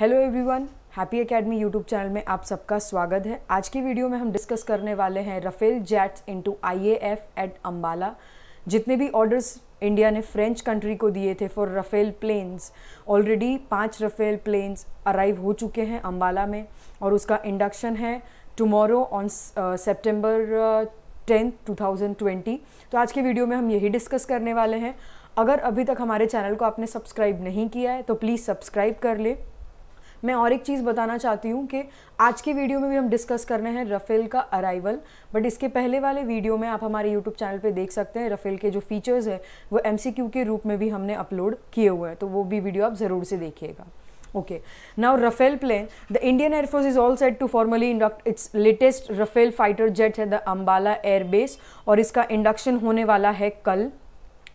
hello everyone happy academy YouTube channel में आप सबका स्वागत है आज की वीडियो में हम डिस्कस करने वाले हैं Rafale jets into IAF at Ambala जितने भी ऑर्डर्स इंडिया ने फ्रेंच कंट्री को दिए थे फॉर रफेल प्लेन्स ऑलरेडी पांच रफेल प्लेन्स अराइव हो चुके हैं अम्बाला में और उसका इंडक्शन है tomorrow on September tenth too तो आज के वीडियो में हम यही डिस्कस करने वाले हैं अगर अभी तक हमारे चैनल को आपने सब्सक्राइब नहीं किया है तो प्लीज़ सब्सक्राइब कर ले मैं और एक चीज़ बताना चाहती हूँ कि आज के वीडियो में भी हम डिस्कस कर रहे हैं रफ़ेल का अराइवल बट इसके पहले वाले वीडियो में आप हमारे यूट्यूब चैनल पर देख सकते हैं रफ़ेल के जो फीचर्स हैं वो एम के रूप में भी हमने अपलोड किए हुए हैं तो वो भी वीडियो आप ज़रूर से देखिएगा okay now Rafale plane the Indian air force is all set to formally induct its latest Rafale fighter jet है द अम्बाला एयरबेस और इसका इंडक्शन होने वाला है कल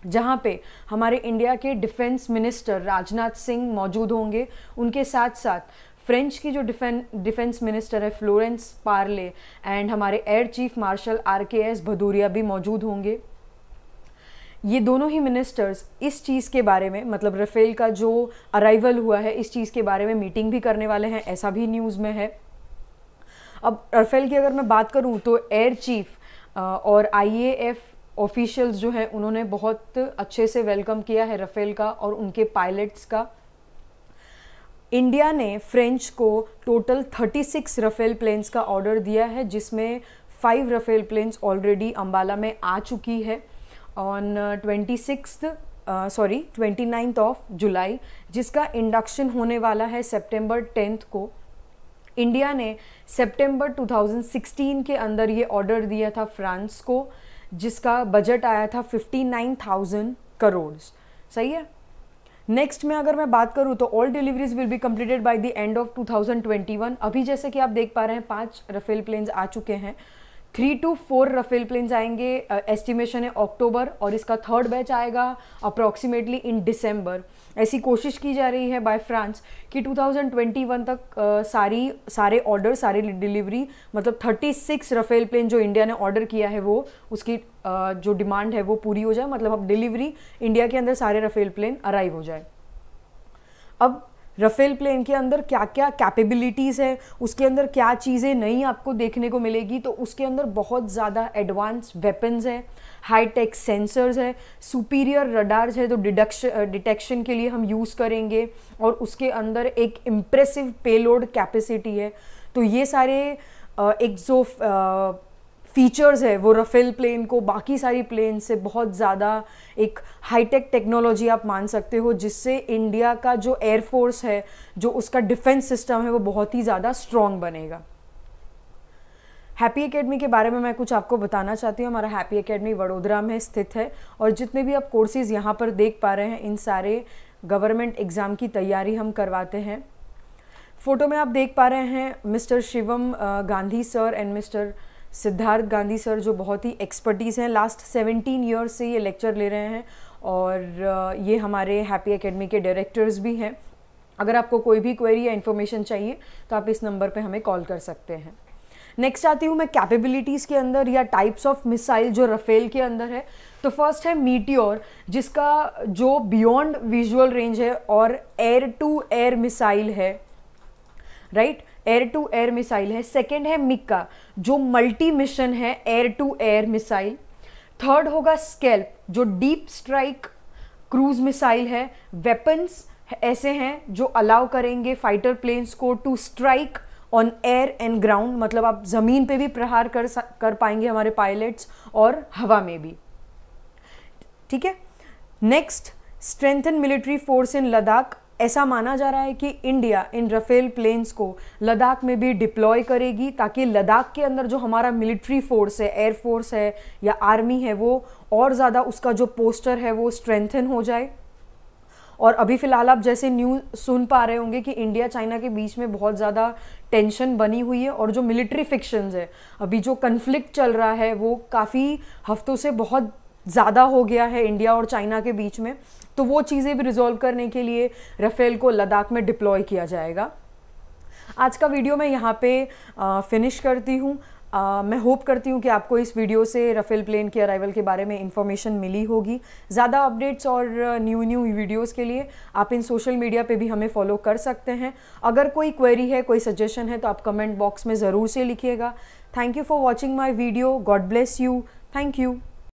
जहाँ पे हमारे इंडिया के डिफेंस मिनिस्टर राजनाथ सिंह मौजूद होंगे उनके साथ साथ फ्रेंच की जो डिफें डिफेंस मिनिस्टर है फ्लोरेंस पार्ले एंड हमारे air chief marshal R K S Bhadauria भी मौजूद होंगे ये दोनों ही मिनिस्टर्स इस चीज़ के बारे में मतलब रफेल का जो अराइवल हुआ है इस चीज़ के बारे में मीटिंग भी करने वाले हैं ऐसा भी न्यूज़ में है अब रफेल की अगर मैं बात करूँ तो एयर चीफ और आई ए एफ ऑफिशियल्स जो हैं उन्होंने बहुत अच्छे से वेलकम किया है रफ़ेल का और उनके पायलट्स का इंडिया ने फ्रेंच को टोटल 36 रफ़ेल प्लेन्स का ऑर्डर दिया है जिसमें five Rafale planes already Ambala में आ चुकी है on twenty six sorry twenty ninth of July जिसका इंडक्शन होने वाला है सेप्टेम्बर टेंथ को इंडिया ने थाउजेंड 2016 के अंदर ये ऑर्डर दिया था फ्रांस को uh, जिसका बजट आया था फिफ्टी नाइन थाउजेंड करोड़ सही है नेक्स्ट में अगर मैं बात करूँ तो all deliveries will be completed by the end of 2021 अभी जैसे कि आप देख पा रहे हैं पांच रफेल प्लेन्स आ चुके हैं three two four Rafale planes आएंगे एस्टिमेशन है अक्टूबर और इसका थर्ड बैच आएगा अप्रॉक्सीमेटली इन डिसम्बर ऐसी कोशिश की जा रही है बाय फ्रांस कि 2021 तक आ, uh, सारी सारे ऑर्डर सारे डिलीवरी मतलब 36 रफेल प्लेन जो इंडिया ने ऑर्डर किया है वो उसकी आ, uh, जो डिमांड है वो पूरी हो जाए मतलब अब डिलीवरी इंडिया के अंदर सारे रफेल प्लेन अराइव हो जाए अब रफेल प्लेन के अंदर क्या क्या कैपेबिलिटीज़ है उसके अंदर क्या चीज़ें नई आपको देखने को मिलेगी तो उसके अंदर बहुत ज़्यादा एडवांस वेपन्स है हाई टेक सेंसर्स है सुपीरियर रडार्स है तो डिडक्श डिटेक्शन के लिए हम यूज़ करेंगे और उसके अंदर एक इम्प्रेसिव पेलोड कैपेसिटी है तो ये सारे एक जो फीचर्स है वो रफेल प्लेन को बाकी सारी प्लेन से बहुत ज़्यादा एक हाईटेक टेक्नोलॉजी आप मान सकते हो जिससे इंडिया का जो एयरफोर्स है जो उसका डिफेंस सिस्टम है वो बहुत ही ज़्यादा स्ट्रॉन्ग बनेगा हैप्पी एकेडमी के बारे में मैं कुछ आपको बताना चाहती हूँ हमारा हैप्पी एकेडमी वडोदरा में स्थित है और जितने भी आप कोर्सेज़ यहाँ पर देख पा रहे हैं इन सारे गवर्नमेंट एग्ज़ाम की तैयारी हम करवाते हैं फ़ोटो में आप देख पा रहे हैं mister Shivam Gandhi sir and mister Siddharth Gandhi sir जो बहुत ही एक्सपर्टीज़ हैं लास्ट 17 ईयर से ये लेक्चर ले रहे हैं और uh, ये हमारे हैप्पी एकेडमी के डायरेक्टर्स भी हैं अगर आपको कोई भी क्वेरी या इन्फॉर्मेशन चाहिए तो आप इस नंबर पे हमें कॉल कर सकते हैं नेक्स्ट आती हूँ मैं कैपेबिलिटीज़ के अंदर या टाइप्स ऑफ मिसाइल जो रफेल के अंदर है तो फर्स्ट है मीटियोर जिसका जो बियॉन्ड विजुअल रेंज है और एयर टू एयर मिसाइल है right air to air missile है सेकेंड है मिक्का जो मल्टी मिशन है air to air missile third होगा स्केल्प जो डीप स्ट्राइक क्रूज मिसाइल है वेपन्स ऐसे हैं जो अलाउ करेंगे फाइटर प्लेन्स को to strike on air and ground मतलब आप ज़मीन पे भी प्रहार कर कर पाएंगे हमारे पायलट्स और हवा में भी ठीक है next strengthen military force in Ladakh ऐसा माना जा रहा है कि इंडिया इन रफेल प्लेन्स को लद्दाख में भी डिप्लॉय करेगी ताकि लद्दाख के अंदर जो हमारा मिलिट्री फोर्स है एयरफोर्स है या आर्मी है वो और ज़्यादा उसका जो पोस्टर है वो स्ट्रेंथन हो जाए और अभी फ़िलहाल आप जैसे न्यूज़ सुन पा रहे होंगे कि इंडिया चाइना के बीच में बहुत ज़्यादा टेंशन बनी हुई है और जो मिलिट्री फिक्शंस है अभी जो कन्फ्लिक्ट चल रहा है वो काफ़ी हफ्तों से बहुत ज़्यादा हो गया है इंडिया और चाइना के बीच में तो वो चीज़ें भी रिजोल्व करने के लिए रफेल को लद्दाख में डिप्लॉय किया जाएगा आज का वीडियो मैं यहाँ पे फिनिश करती हूँ मैं होप करती हूँ कि आपको इस वीडियो से रफेल प्लेन के अराइवल के बारे में इन्फॉर्मेशन मिली होगी ज़्यादा अपडेट्स और न्यू न्यू वीडियोस के लिए आप इन सोशल मीडिया पे भी हमें फॉलो कर सकते हैं अगर कोई क्वेरी है कोई सजेशन है तो आप कमेंट बॉक्स में ज़रूर से लिखिएगा thank you for watching my video God bless you thank you